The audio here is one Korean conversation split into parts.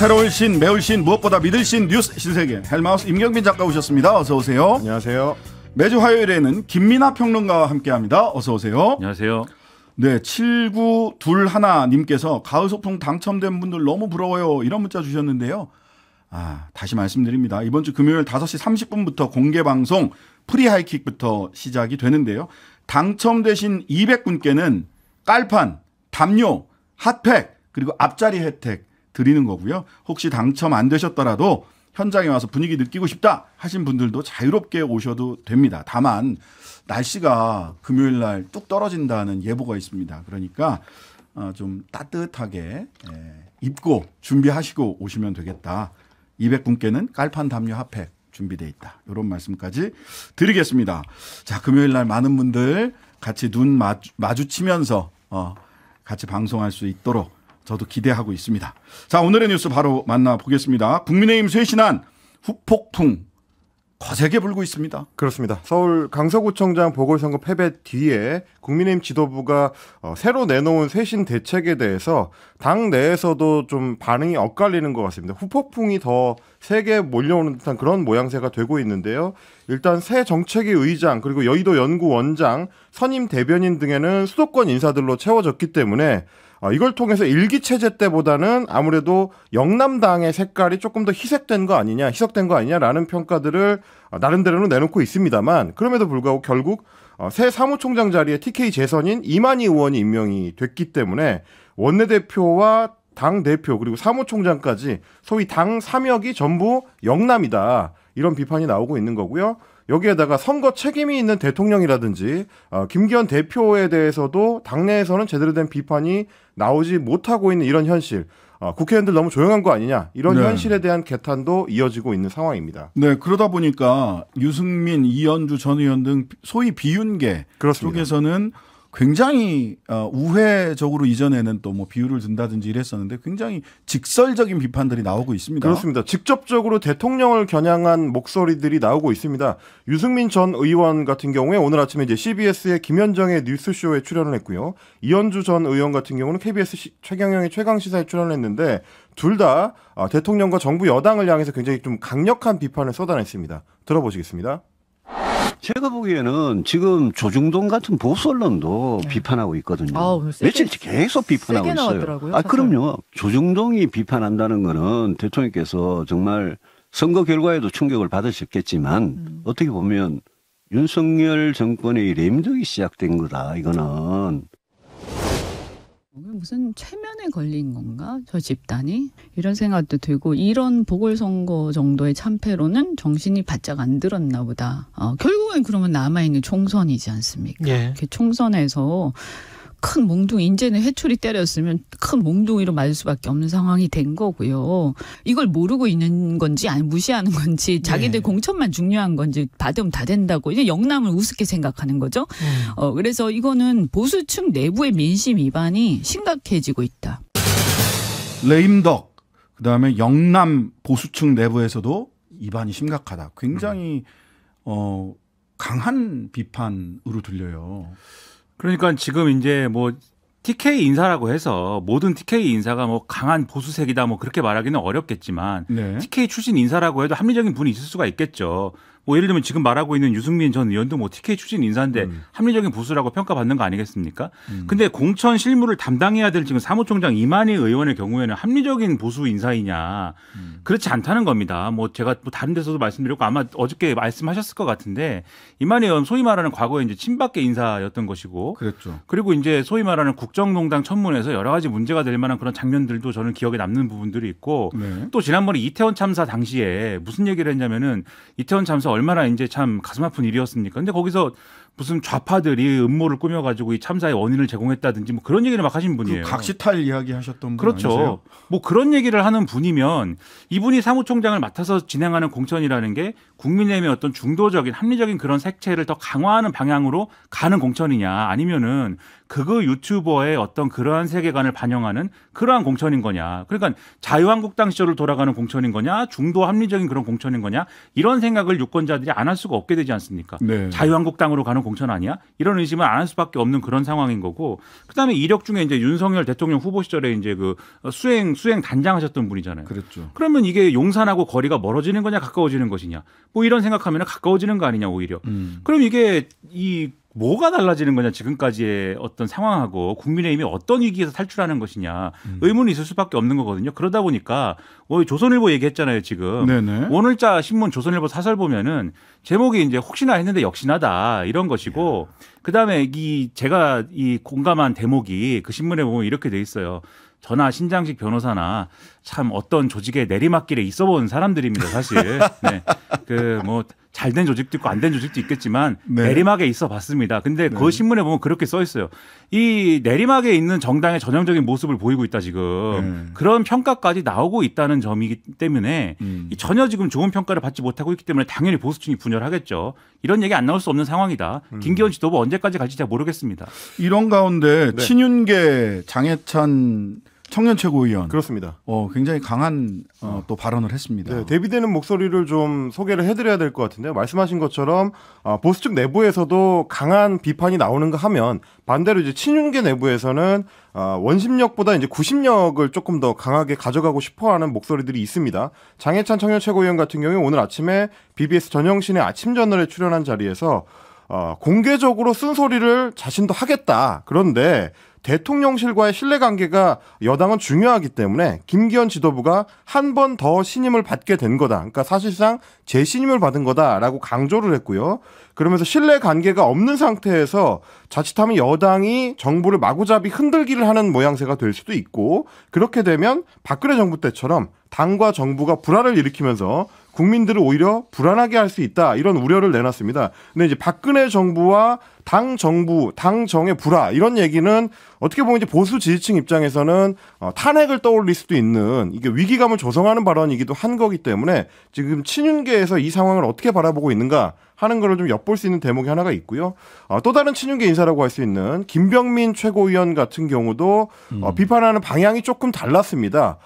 새로운 신, 매울 신, 무엇보다 믿을 신 뉴스 신세계 헬마우스 임경빈 작가 오셨습니다. 어서 오세요. 안녕하세요. 매주 화요일에는 김민아 평론가와 함께합니다. 어서 오세요. 안녕하세요. 네, 7921님께서 가을 소풍 당첨된 분들 너무 부러워요. 이런 문자 주셨는데요. 아, 다시 말씀드립니다. 이번 주 금요일 5시 30분부터 공개 방송 프리 하이킥부터 시작이 되는데요. 당첨되신 200분께는 깔판, 담요, 핫팩, 그리고 앞자리 혜택 드리는 거고요. 혹시 당첨 안 되셨더라도 현장에 와서 분위기 느끼고 싶다 하신 분들도 자유롭게 오셔도 됩니다. 다만 날씨가 금요일 날 뚝 떨어진다는 예보가 있습니다. 그러니까 어, 좀 따뜻하게 예, 입고 준비하시고 오시면 되겠다. 200분께는 깔판 담요 핫팩 준비되어 있다. 이런 말씀까지 드리겠습니다. 자 금요일 날 많은 분들 같이 눈 마주, 치면서 어, 같이 방송할 수 있도록 저도 기대하고 있습니다. 자, 오늘의 뉴스 바로 만나보겠습니다. 국민의힘 쇄신한 후폭풍 거세게 불고 있습니다. 그렇습니다. 서울 강서구청장 보궐선거 패배 뒤에 국민의힘 지도부가 어, 새로 내놓은 쇄신 대책에 대해서 당 내에서도 좀 반응이 엇갈리는 것 같습니다. 후폭풍이 더 세게 몰려오는 듯한 그런 모양새가 되고 있는데요. 일단 새 정책위 의장 그리고 여의도 연구원장 선임 대변인 등에는 수도권 인사들로 채워졌기 때문에 어, 이걸 통해서 일기 체제 때보다는 아무래도 영남당의 색깔이 조금 더 희색된 거 아니냐, 희석된 거 아니냐라는 평가들을 어, 나름대로는 내놓고 있습니다만 그럼에도 불구하고 결국 어, 새 사무총장 자리에 TK 재선인 이만희 의원이 임명이 됐기 때문에 원내대표와 당 대표 그리고 사무총장까지 소위 당3역이 전부 영남이다 이런 비판이 나오고 있는 거고요. 여기에다가 선거 책임이 있는 대통령이라든지 어, 김기현 대표에 대해서도 당내에서는 제대로 된 비판이 나오지 못하고 있는 이런 현실. 어, 국회의원들 너무 조용한 거 아니냐 이런 네. 현실에 대한 개탄도 이어지고 있는 상황입니다. 네 그러다 보니까 유승민, 이현주 전 의원 등 소위 비윤계 그렇습니다. 쪽에서는 굉장히 어, 우회적으로 이전에는 또 뭐 비유를 든다든지 이랬었는데 굉장히 직설적인 비판들이 나오고 있습니다. 그렇습니다. 직접적으로 대통령을 겨냥한 목소리들이 나오고 있습니다. 유승민 전 의원 같은 경우에 오늘 아침에 이제 CBS의 김현정의 뉴스쇼에 출연을 했고요. 이현주 전 의원 같은 경우는 KBS 최경영의 최강 시사에 출연을 했는데 둘다 아, 대통령과 정부 여당을 향해서 굉장히 좀 강력한 비판을 쏟아냈습니다. 들어보시겠습니다. 제가 보기에는 지금 조중동 같은 보수 언론도 네. 비판하고 있거든요. 아, 세게, 며칠째 계속 비판하고 있어요. 나왔더라고요, 아, 그럼요. 조중동이 비판한다는 거는 대통령께서 정말 선거 결과에도 충격을 받으셨겠지만 음. 어떻게 보면 윤석열 정권의 램덕이 시작된 거다. 이거는 무슨 최면에 걸린 건가 저 집단이 이런 생각도 들고 이런 보궐선거 정도의 참패로는 정신이 바짝 안 들었나 보다. 어, 결국엔 그러면 남아 있는 총선이지 않습니까? 예. 총선에서 큰 몽둥이 이제는 해초리 때렸으면 큰 몽둥이로 맞을 수밖에 없는 상황이 된 거고요. 이걸 모르고 있는 건지 아니 무시하는 건지 자기들 네. 공천만 중요한 건지 받으면 다 된다고 이제 영남을 우습게 생각하는 거죠. 음. 어, 그래서 이거는 보수층 내부의 민심 위반이 심각해지고 있다. 레임덕 그다음에 영남 보수층 내부에서도 위반이 심각하다. 굉장히 음. 어 강한 비판으로 들려요. 그러니까 지금 이제 뭐 TK 인사라고 해서 모든 TK 인사가 뭐 강한 보수색이다 뭐 그렇게 말하기는 어렵겠지만 네. TK 출신 인사라고 해도 합리적인 분이 있을 수가 있겠죠. 뭐 예를 들면 지금 말하고 있는 유승민 전 의원도 뭐 TK 추진 인사인데 음. 합리적인 보수라고 평가받는 거 아니겠습니까? 음. 근데 공천 실무를 담당해야 될 지금 사무총장 이만희 의원의 경우에는 합리적인 보수 인사이냐 음. 그렇지 않다는 겁니다. 뭐 제가 뭐 다른 데서도 말씀드렸고 아마 어저께 말씀하셨을 것 같은데 이만희 의원 소위 말하는 과거에 이제 친박계 인사였던 것이고 그랬죠. 그리고 이제 소위 말하는 국정농단 천문에서 여러 가지 문제가 될 만한 그런 장면들도 저는 기억에 남는 부분들이 있고 네. 또 지난번에 이태원 참사 당시에 무슨 얘기를 했냐면은 이태원 참사 얼마나 이제 참 가슴 아픈 일이었습니까? 근데 거기서 무슨 좌파들이 음모를 꾸며가지고 이 참사의 원인을 제공했다든지 뭐 그런 얘기를 막 하신 그 분이에요. 그 각시탈 이야기 하셨던 분 그렇죠. 아니세요? 뭐 그런 얘기를 하는 분이면 이분이 사무총장을 맡아서 진행하는 공천이라는 게 국민의힘의 어떤 중도적인 합리적인 그런 색채를 더 강화하는 방향으로 가는 공천이냐 아니면은 그거 유튜버의 어떤 그러한 세계관을 반영하는 그러한 공천인 거냐. 그러니까 자유한국당 시절을 돌아가는 공천인 거냐, 중도 합리적인 그런 공천인 거냐 이런 생각을 유권자들이 안 할 수가 없게 되지 않습니까? 네. 자유한국당으로 가는 공천 아니야? 이런 의심을 안 할 수밖에 없는 그런 상황인 거고 그다음에 이력 중에 이제 윤석열 대통령 후보 시절에 이제 그 수행 수행 단장하셨던 분이잖아요. 그렇죠. 그러면 이게 용산하고 거리가 멀어지는 거냐 가까워지는 것이냐 뭐 이런 생각하면 가까워지는 거 아니냐 오히려. 음. 그럼 이게 이 뭐가 달라지는 거냐 지금까지의 어떤 상황하고 국민의힘이 어떤 위기에서 탈출하는 것이냐 음. 의문이 있을 수밖에 없는 거거든요. 그러다 보니까 뭐 조선일보 얘기했잖아요 지금 네네. 오늘자 신문 조선일보 사설 보면은 제목이 이제 혹시나 했는데 역시나다 이런 것이고 예. 그 다음에 이 제가 이 공감한 대목이 그 신문에 보면 이렇게 돼 있어요. 저나 신장식 변호사나 참 어떤 조직의 내리막길에 있어 본 사람들입니다, 사실. 네. 그, 뭐, 잘된 조직도 있고 안 된 조직도 있겠지만 네. 내리막에 있어 봤습니다. 근데 그 네. 그 신문에 보면 그렇게 써 있어요. 이 내리막에 있는 정당의 전형적인 모습을 보이고 있다 지금 네. 그런 평가까지 나오고 있다는 점이기 때문에 음. 전혀 지금 좋은 평가를 받지 못하고 있기 때문에 당연히 보수층이 분열하겠죠. 이런 얘기 안 나올 수 없는 상황이다. 음. 김기현 지도부 언제까지 갈지 잘 모르겠습니다. 이런 가운데 네. 친윤계 장해찬 청년 최고위원 그렇습니다. 어 굉장히 강한 어, 어. 또 발언을 했습니다. 네, 대비되는 목소리를 좀 소개를 해드려야 될 것 같은데요. 말씀하신 것처럼 어, 아, 보수 측 내부에서도 강한 비판이 나오는가 하면 반대로 이제 친윤계 내부에서는 어, 원심력보다 이제 구심력을 조금 더 강하게 가져가고 싶어하는 목소리들이 있습니다. 장해찬 청년 최고위원 같은 경우 오늘 아침에 BBS 전영신의 아침 저널에 출연한 자리에서 어, 공개적으로 쓴소리를 자신도 하겠다. 그런데 대통령실과의 신뢰관계가 여당은 중요하기 때문에 김기현 지도부가 한 번 더 신임을 받게 된 거다. 그러니까 사실상 재신임을 받은 거다라고 강조를 했고요. 그러면서 신뢰관계가 없는 상태에서 자칫하면 여당이 정부를 마구잡이 흔들기를 하는 모양새가 될 수도 있고 그렇게 되면 박근혜 정부 때처럼 당과 정부가 불화를 일으키면서 국민들을 오히려 불안하게 할 수 있다 이런 우려를 내놨습니다. 근데 이제 박근혜 정부와 당 정부, 당 정의 불화 이런 얘기는 어떻게 보면 이제 보수 지지층 입장에서는 어, 탄핵을 떠올릴 수도 있는 이게 위기감을 조성하는 발언이기도 한 거기 때문에 지금 친윤계에서 이 상황을 어떻게 바라보고 있는가 하는 거를 좀 엿볼 수 있는 대목이 하나가 있고요. 어, 또 다른 친윤계 인사라고 할 수 있는 김병민 최고위원 같은 경우도 어, 음. 비판하는 방향이 조금 달랐습니다.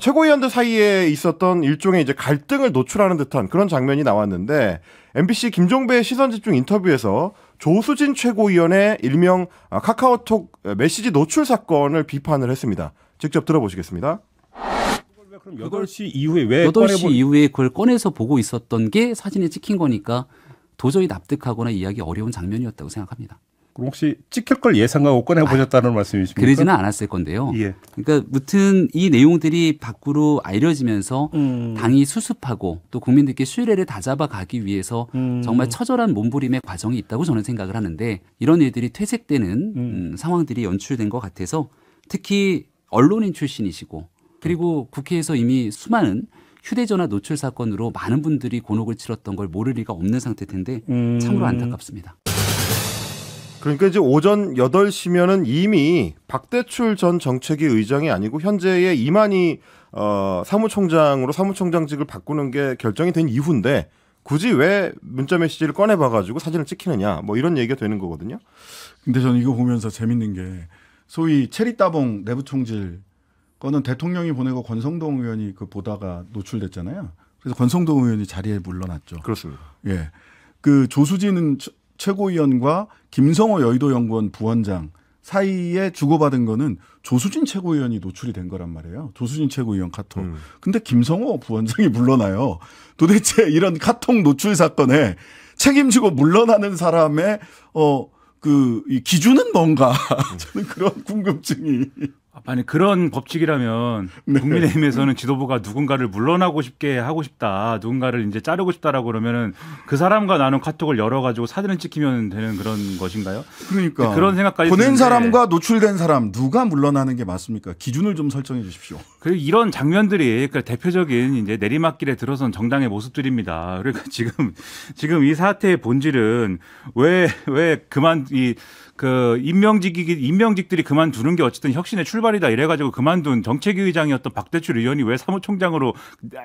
최고위원들 사이에 있었던 일종의 이제 갈등을 노출하는 듯한 그런 장면이 나왔는데 MBC 김종배 시선 집중 인터뷰에서 조수진 최고위원의 일명 카카오톡 메시지 노출 사건을 비판을 했습니다. 직접 들어보시겠습니다. 그럼 8시 이후에 왜 8시 꺼내볼... 이후에 그걸 꺼내서 보고 있었던 게 사진에 찍힌 거니까 도저히 납득하거나 이해하기 어려운 장면이었다고 생각합니다. 그럼 혹시 찍힐 걸 예상하고 꺼내 보셨다는 아, 말씀이십니까? 그러지는 않았을 건데요. 예. 그러니까 무튼 이 내용들이 밖으로 알려지면서 음. 당이 수습하고 또 국민들께 신뢰를 다잡아 가기 위해서 음. 정말 처절한 몸부림의 과정이 있다고 저는 생각을 하는데 이런 일들이 퇴색되는 음. 음. 상황들이 연출된 것 같아서 특히 언론인 출신이시고 그리고 국회에서 이미 수많은 휴대전화 노출 사건으로 많은 분들이 곤혹을 치렀던 걸 모를 리가 없는 상태 인데 음. 참으로 안타깝습니다. 그러니까 이제 오전 8시면은 이미 박대출 전 정책위 의장이 아니고 현재의 이만희 어, 사무총장으로 사무총장직을 바꾸는 게 결정이 된 이후인데 굳이 왜 문자 메시지를 꺼내 봐 가지고 사진을 찍히느냐 뭐 이런 얘기가 되는 거거든요. 근데 저는 이거 보면서 재밌는 게 소위 체리 따봉 내부 총질 거는 대통령이 보내고 권성동 의원이 그 보다가 노출됐잖아요. 그래서 권성동 의원이 자리에 물러났죠. 그렇습니다. 예. 그 조수진은 최고위원과 김성호 여의도 연구원 부원장 사이에 주고받은 거는 조수진 최고위원이 노출이 된 거란 말이에요. 조수진 최고위원 카톡. 음. 근데 김성호 부원장이 물러나요. 도대체 이런 카톡 노출 사건에 책임지고 물러나는 사람의 어그이 기준은 뭔가 저는 그런 궁금증이 아니 그런 법칙이라면 네. 국민의힘에서는 지도부가 누군가를 물러나고 싶게 하고 싶다, 누군가를 이제 자르고 싶다라고 그러면은 그 사람과 나눈 카톡을 열어가지고 사진을 찍히면 되는 그런 것인가요? 그러니까 네, 그런 생각까지 보낸 사람과 노출된 사람 누가 물러나는 게 맞습니까? 기준을 좀 설정해 주십시오. 그리고 이런 장면들이 그러니까 대표적인 이제 내리막길에 들어선 정당의 모습들입니다. 그러니까 지금 지금 이 사태의 본질은 왜 왜 그만 이그 임명직 이 임명직들이 그만두는 게 어쨌든 혁신의 출발이다 이래가지고 그만둔 정책위 의장이었던 박대출 의원이 왜 사무총장으로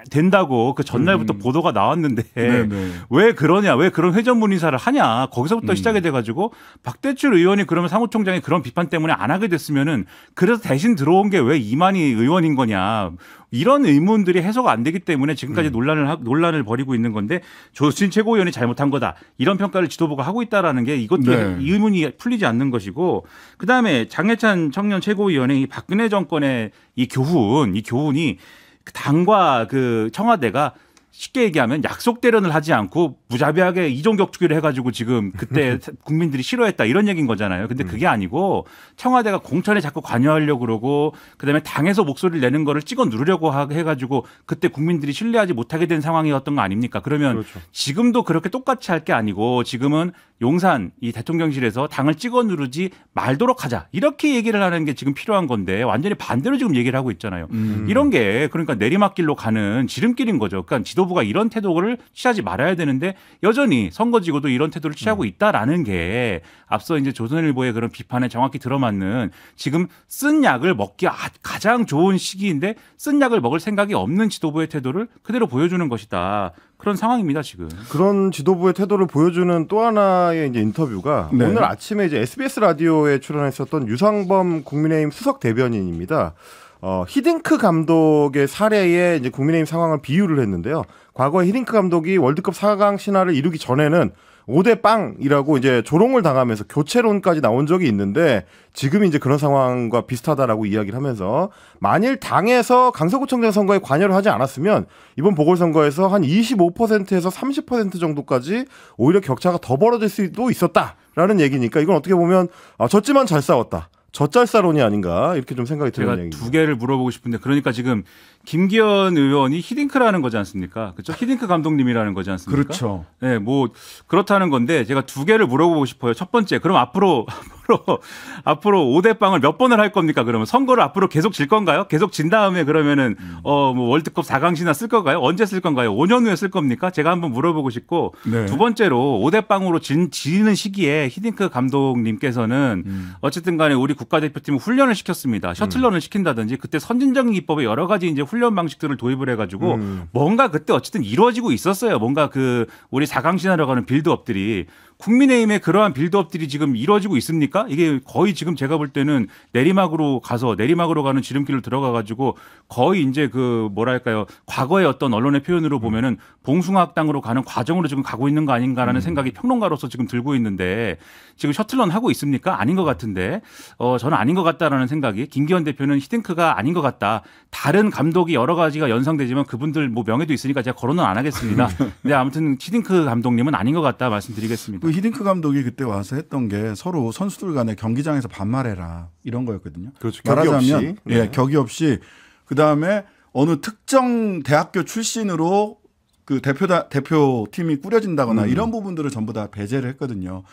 된다고 그 전날부터 음. 보도가 나왔는데 네네. 네. 왜 그러냐 왜 그런 회전문 인사를 하냐 거기서부터 음. 시작이 돼가지고 박대출 의원이 그러면 사무총장이 그런 비판 때문에 안 하게 됐으면은 그래서 대신 들어온 게 왜 이만희 의원인 거냐 이런 의문들이 해소가 안 되기 때문에 지금까지 음. 논란을 논란을 벌이고 있는 건데 조수진 최고위원이 잘못한 거다 이런 평가를 지도부가 하고 있다라는 게 이것도 네. 의문이 풀리지 않는 것이고 그 다음에 장해찬 청년 최고위원의 박근혜 정권의 이 교훈 이 교훈이 그 당과 그 청와대가 쉽게 얘기하면 약속 대련을 하지 않고 무자비하게 이종 격투기를 해가지고 지금 그때 국민들이 싫어했다 이런 얘기인 거잖아요. 근데 음. 그게 아니고 청와대가 공천에 자꾸 관여하려고 그러고 그다음에 당에서 목소리를 내는 거를 찍어 누르려고 해가지고 그때 국민들이 신뢰하지 못하게 된 상황이었던 거 아닙니까? 그러면 그렇죠. 지금도 그렇게 똑같이 할 게 아니고 지금은 용산 이 대통령실에서 당을 찍어 누르지 말도록 하자 이렇게 얘기를 하는 게 지금 필요한 건데 완전히 반대로 지금 얘기를 하고 있잖아요. 음. 이런 게 그러니까 내리막길로 가는 지름길인 거죠. 그러니까 지도 지도부가 이런 태도를 취하지 말아야 되는데 여전히 선거지고도 이런 태도를 취하고 음. 있다라는 게 앞서 이제 조선일보의 그런 비판에 정확히 들어맞는 지금 쓴 약을 먹기 아, 가장 좋은 시기인데 쓴 약을 먹을 생각이 없는 지도부의 태도를 그대로 보여주는 것이다. 그런 상황입니다 지금. 그런 지도부의 태도를 보여주는 또 하나의 이제 인터뷰가 네. 오늘 아침에 이제 SBS 라디오에 출연했었던 유상범 국민의힘 수석 대변인입니다. 어, 히딩크 감독의 사례에 이제 국민의힘 상황을 비유를 했는데요. 과거에 히딩크 감독이 월드컵 4강 신화를 이루기 전에는 5대 빵이라고 이제 조롱을 당하면서 교체론까지 나온 적이 있는데 지금 이제 그런 상황과 비슷하다라고 이야기를 하면서 만일 당에서 강서구청장 선거에 관여를 하지 않았으면 이번 보궐선거에서 한 25%에서 30% 정도까지 오히려 격차가 더 벌어질 수도 있었다라는 얘기니까 이건 어떻게 보면 아, 졌지만 잘 싸웠다. 저짤사론이 아닌가 이렇게 좀 생각이 드는 얘기입니두 개를 물어보고 싶은데 그러니까 지금 김기현 의원이 히딩크라는 거지 않습니까? 그렇죠? 히딩크 감독님이라는 거지 않습니까? 그렇죠. 네, 뭐 그렇다는 건데 제가 두 개를 물어보고 싶어요. 첫 번째, 그럼 앞으로 앞으로 앞으로 5대 빵을 몇 번을 할 겁니까? 그러면 선거를 앞으로 계속 질 건가요? 계속 진 다음에 그러면은 음. 어뭐 월드컵 4강시나 쓸 건가요? 언제 쓸 건가요? 5년 후에 쓸 겁니까? 제가 한번 물어보고 싶고 네. 두 번째로 5대 빵으로 진 지는 시기에 히딩크 감독님께서는 음. 어쨌든 간에 우리 국가대표팀 훈련을 시켰습니다. 셔틀런을 음. 시킨다든지 그때 선진적인 기법에 여러 가지 이제 훈 훈련 방식들을 도입을 해가지고 음. 뭔가 그때 어쨌든 이루어지고 있었어요. 뭔가 그 우리 4강 신화라고 하는 빌드업들이 국민의힘의 그러한 빌드업들이 지금 이루어지고 있습니까? 이게 거의 지금 제가 볼 때는 내리막으로 가서 내리막으로 가는 지름길을 들어가 가지고 거의 이제 그 뭐랄까요 과거의 어떤 언론의 표현으로 보면은 봉숭아학당으로 가는 과정으로 지금 가고 있는 거 아닌가라는 음. 생각이 평론가로서 지금 들고 있는데 지금 셔틀런 하고 있습니까? 아닌 것 같은데 어 저는 아닌 것 같다라는 생각이 김기현 대표는 히딩크가 아닌 것 같다. 다른 감독이 여러 가지가 연상되지만 그분들 뭐 명예도 있으니까 제가 거론은 안 하겠습니다. 근데 아무튼 히딩크 감독님은 아닌 것 같다 말씀드리겠습니다. 그 히딩크 감독이 그때 와서 했던 게 서로 선수들 간에 경기장에서 반말해라 이런 거였거든요. 그렇죠. 말하자면 예, 네. 예, 격이 없이 그 다음에 어느 특정 대학교 출신으로 그대표 대표팀이 꾸려진다거나 음. 이런 부분들을 전부 다 배제를 했거든요.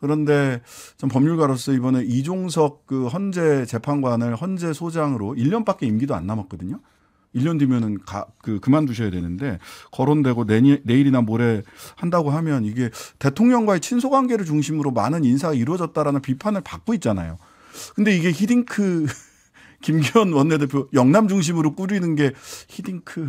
그런데 전 법률가로서 이번에 이종석 그 헌재 재판관을 헌재 소장으로 1년밖에 임기도 안 남았거든요. 1년 뒤면은 가, 그, 그만두셔야 되는데 거론되고 내니, 내일이나 모레 한다고 하면 이게 대통령과의 친소관계를 중심으로 많은 인사가 이루어졌다라는 비판을 받고 있잖아요. 근데 이게 히딩크 김기현 원내대표 영남 중심으로 꾸리는 게 히딩크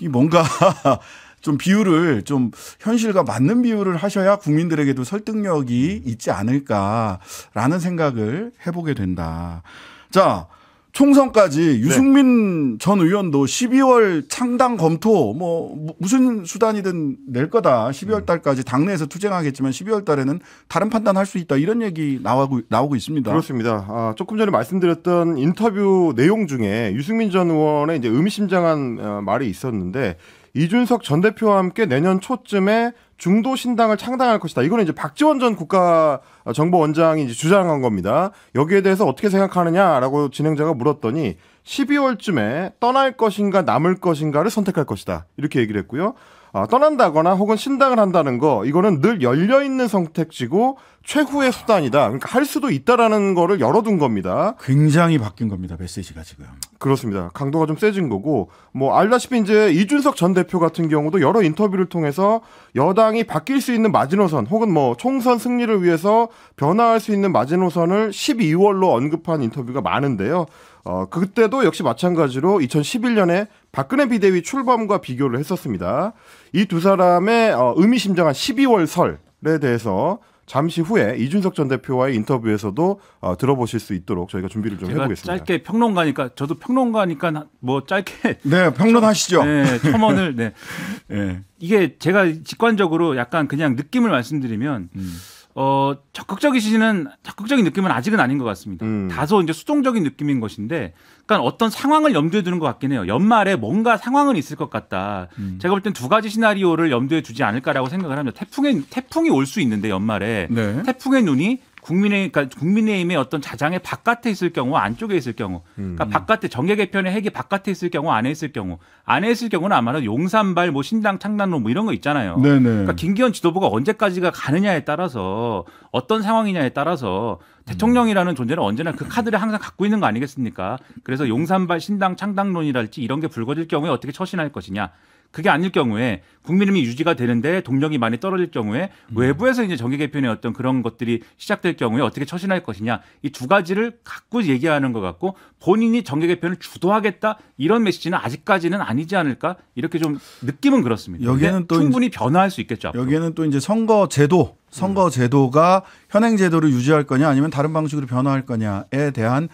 이 뭔가 좀 비율을 좀 현실과 맞는 비율을 하셔야 국민들에게도 설득력이 있지 않을까라는 생각을 해보게 된다. 자, 총선까지 네. 유승민 네. 전 의원도 12월 창당 검토 뭐 무슨 수단이든 낼 거다. 12월 음. 달까지 당내에서 투쟁하겠지만 12월 달에는 다른 판단할 수 있다. 이런 얘기 나오고 나오고 있습니다. 그렇습니다. 아, 조금 전에 말씀드렸던 인터뷰 내용 중에 유승민 전 의원의 이제 의미심장한 어, 말이 있었는데 이준석 전 대표와 함께 내년 초쯤에 중도 신당을 창당할 것이다. 이거는 이제 박지원 전 국가정보원장이 어, 주장한 겁니다. 여기에 대해서 어떻게 생각하느냐라고 진행자가 물었더니 12월쯤에 떠날 것인가 남을 것인가를 선택할 것이다. 이렇게 얘기를 했고요. 어, 떠난다거나 혹은 신당을 한다는 거 이거는 늘 열려 있는 선택지고 최후의 수단이다. 그러니까 할 수도 있다라는 거를 열어둔 겁니다. 굉장히 바뀐 겁니다. 메시지가 지금. 그렇습니다. 강도가 좀 세진 거고 뭐 알다시피 이제 이준석 전 대표 같은 경우도 여러 인터뷰를 통해서 여당이 바뀔 수 있는 마지노선 혹은 뭐 총선 승리를 위해서 변화할 수 있는 마지노선을 12월로 언급한 인터뷰가 많은데요. 어, 그때도 역시 마찬가지로 2011년에 박근혜 비대위 출범과 비교를 했었습니다. 이 두 사람의 어, 의미심장한 12월 설에 대해서 잠시 후에 이준석 전 대표와의 인터뷰에서도 어, 들어보실 수 있도록 저희가 준비를 좀 해보겠습니다. 짧게 평론가니까 저도 평론가니까 뭐 짧게 네 평론하시죠. 네 첨언을 네. 네. 이게 제가 직관적으로 약간 그냥 느낌을 말씀드리면. 음. 어, 적극적이시는 적극적인 느낌은 아직은 아닌 것 같습니다. 음. 다소 이제 수동적인 느낌인 것인데, 그러니까 어떤 상황을 염두에 두는 것 같긴 해요. 연말에 뭔가 상황은 있을 것 같다. 음. 제가 볼 땐 두 가지 시나리오를 염두에 두지 않을까라고 생각을 합니다. 태풍에 태풍이 올 수 있는데 연말에 네. 태풍의 눈이 국민의 그러니까 국민의힘의 어떤 자장의 바깥에 있을 경우 안쪽에 있을 경우 그러니까 음. 바깥에 정계 개편의 핵이 바깥에 있을 경우 안에 있을 경우 안에 있을 경우는 아마도 용산발 뭐 신당 창단론 뭐 이런 거 있잖아요. 네네. 그러니까 김기현 지도부가 언제까지가 가느냐에 따라서 어떤 상황이냐에 따라서 대통령이라는 존재는 언제나 그 카드를 항상 갖고 있는 거 아니겠습니까? 그래서 용산발 신당 창당론이랄지 이런 게 불거질 경우에 어떻게 처신할 것이냐. 그게 아닐 경우에 국민의힘이 유지가 되는데 동력이 많이 떨어질 경우에 음. 외부에서 이제 정계 개편의 어떤 그런 것들이 시작될 경우에 어떻게 처신할 것이냐 이 두 가지를 갖고 얘기하는 것 같고 본인이 정계 개편을 주도하겠다 이런 메시지는 아직까지는 아니지 않을까 이렇게 좀 느낌은 그렇습니다. 여기에는 또 충분히 변화할 수 있겠죠. 앞으로. 여기에는 또 이제 선거 제도 선거 음. 제도가 현행 제도를 유지할 거냐 아니면 다른 방식으로 변화할 거냐에 대한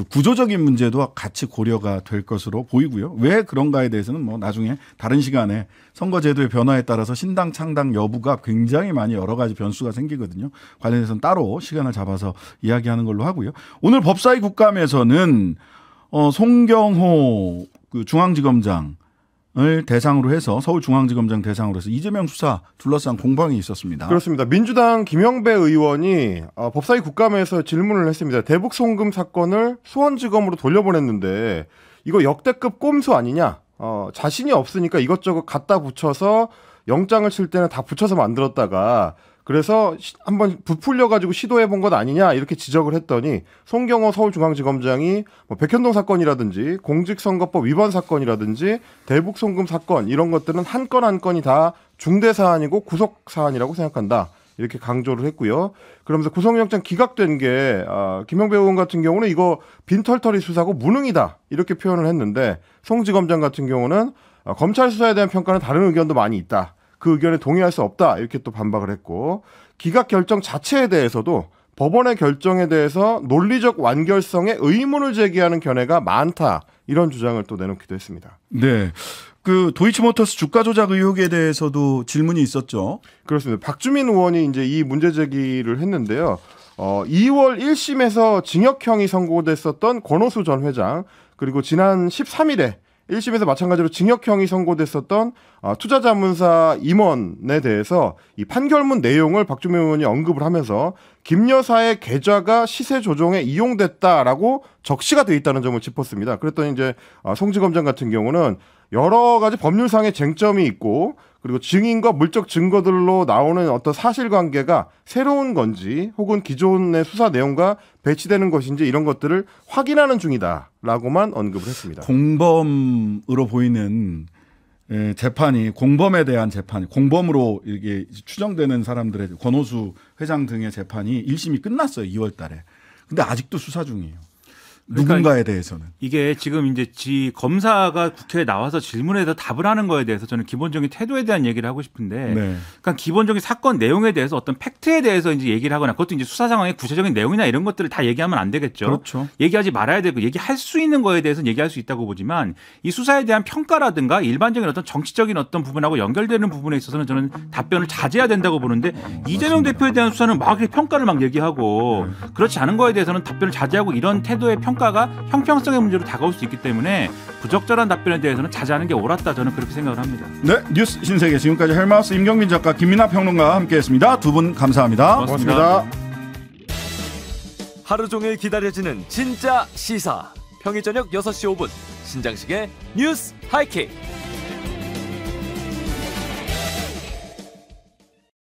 그 구조적인 문제도 같이 고려가 될 것으로 보이고요. 왜 그런가에 대해서는 뭐 나중에 다른 시간에 선거제도의 변화에 따라서 신당 창당 여부가 굉장히 많이 여러 가지 변수가 생기거든요. 관련해서는 따로 시간을 잡아서 이야기하는 걸로 하고요. 오늘 법사위 국감에서는 어 송경호 그 중앙지검장 을 대상으로 해서 서울중앙지검장 대상으로 해서 이재명 수사 둘러싼 공방이 있었습니다. 그렇습니다. 민주당 김영배 의원이 어, 법사위 국감에서 질문을 했습니다. 대북 송금 사건을 수원지검으로 돌려보냈는데 이거 역대급 꼼수 아니냐? 어, 자신이 없으니까 이것저것 갖다 붙여서 영장을 칠 때는 다 붙여서 만들었다가 그래서 한번 부풀려가지고 시도해본 것 아니냐 이렇게 지적을 했더니 송경호 서울중앙지검장이 뭐 백현동 사건이라든지 공직선거법 위반 사건이라든지 대북송금 사건 이런 것들은 한 건 한 건이 다 중대 사안이고 구속 사안이라고 생각한다. 이렇게 강조를 했고요. 그러면서 구속영장 기각된 게 아, 김영배 의원 같은 경우는 이거 빈털터리 수사고 무능이다 이렇게 표현을 했는데 송지검장 같은 경우는 아, 검찰 수사에 대한 평가는 다른 의견도 많이 있다. 그 의견에 동의할 수 없다 이렇게 또 반박을 했고 기각 결정 자체에 대해서도 법원의 결정에 대해서 논리적 완결성에 의문을 제기하는 견해가 많다 이런 주장을 또 내놓기도 했습니다. 네. 그 도이치모터스 주가 조작 의혹에 대해서도 질문이 있었죠. 그렇습니다. 박주민 의원이 이제 이 문제 제기를 했는데요. 어, 2월 1심에서 징역형이 선고됐었던 권호수 전 회장 그리고 지난 13일에 1심에서 마찬가지로 징역형이 선고됐었던 어, 투자자문사 임원에 대해서 이 판결문 내용을 박주민 의원이 언급을 하면서 김 여사의 계좌가 시세 조정에 이용됐다라고 적시가 되어 있다는 점을 짚었습니다. 그랬더니 이제 어, 송지검장 같은 경우는 여러 가지 법률상의 쟁점이 있고 그리고 증인과 물적 증거들로 나오는 어떤 사실관계가 새로운 건지 혹은 기존의 수사 내용과 배치되는 것인지 이런 것들을 확인하는 중이다라고만 언급을 했습니다. 공범으로 보이는 재판이 공범에 대한 재판, 이 공범으로 이게 추정되는 사람들의 권오수 회장 등의 재판이 1심이 끝났어요. 2월 달에. 근데 아직도 수사 중이에요. 그러니까 누군가에 대해서는 이게 지금 이제 지 검사가 국회에 나와서 질문에서 답을 하는 거에 대해서 저는 기본적인 태도에 대한 얘기를 하고 싶은데 네. 그러니까 기본적인 사건 내용에 대해서 어떤 팩트에 대해서 이제 얘기를 하거나 그것도 이제 수사 상황의 구체적인 내용이나 이런 것들을 다 얘기하면 안 되겠죠. 그렇죠. 얘기하지 말아야 되고 얘기할 수 있는 거에 대해서 얘기할 수 있다고 보지만 이 수사에 대한 평가라든가 일반적인 어떤 정치적인 어떤 부분하고 연결되는 부분에 있어서는 저는 답변을 자제해야 된다고 보는데 어, 이재명 대표에 대한 수사는 막 평가를 막 얘기하고 그렇지 않은 거에 대해서는 답변을 자제하고 이런 태도의 평가 평가가 형평성의 문제로 다가올 수 있기 때문에 부적절한 답변에 대해서는 자제하는 게 옳았다 저는 그렇게 생각을 합니다. 네, 뉴스 신세계 지금까지 헬마우스 임경민 작가 김민아 평론가와 함께했습니다. 두 분 감사합니다. 고맙습니다. 고맙습니다. 하루 종일 기다려지는 진짜 시사 평일 저녁 6시 5분 신장식의 뉴스 하이킥.